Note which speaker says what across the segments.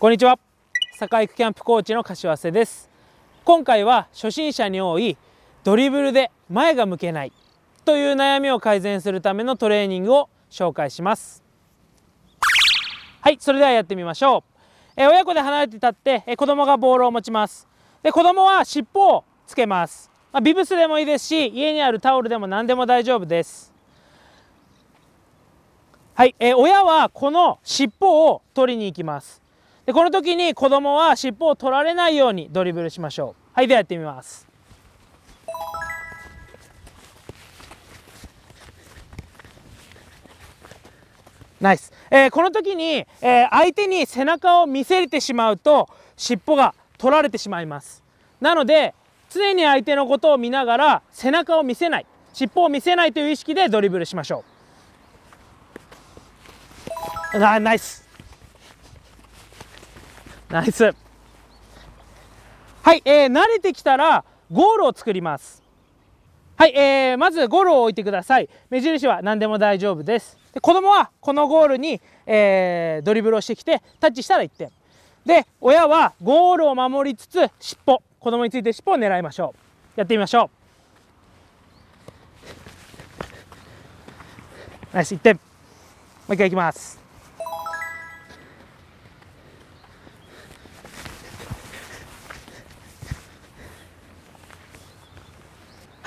Speaker 1: こんにちは坂井キャンプコーチの柏瀬です今回は初心者に多いドリブルで前が向けないという悩みを改善するためのトレーニングを紹介しますはいそれではやってみましょうえ親子で離れて立って、え子供がボールを持ちますで子供は尻尾をつけます、まあ、ビブスでもいいですし家にあるタオルでも何でも大丈夫ですはい、え親はこの尻尾を取りに行きますでこの時に子供は尻尾を取られないようにドリブルしましょうはいではやってみますナイス、えー、この時に、えー、相手に背中を見せれてしまうと尻尾が取られてしまいますなので常に相手のことを見ながら背中を見せない尻尾を見せないという意識でドリブルしましょうナイスナイスはい、えー、慣れてきたらゴールを作りますはい、えー、まずゴールを置いてください目印は何でも大丈夫ですで子供はこのゴールに、えー、ドリブルをしてきてタッチしたら1点で親はゴールを守りつつ尻尾子供について尻尾を狙いましょうやってみましょうナイス1点もう一回いきます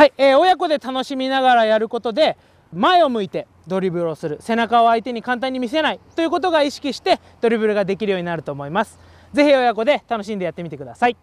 Speaker 1: はい、えー、親子で楽しみながらやることで前を向いてドリブルをする背中を相手に簡単に見せないということが意識してドリブルができるようになると思います是非親子で楽しんでやってみてください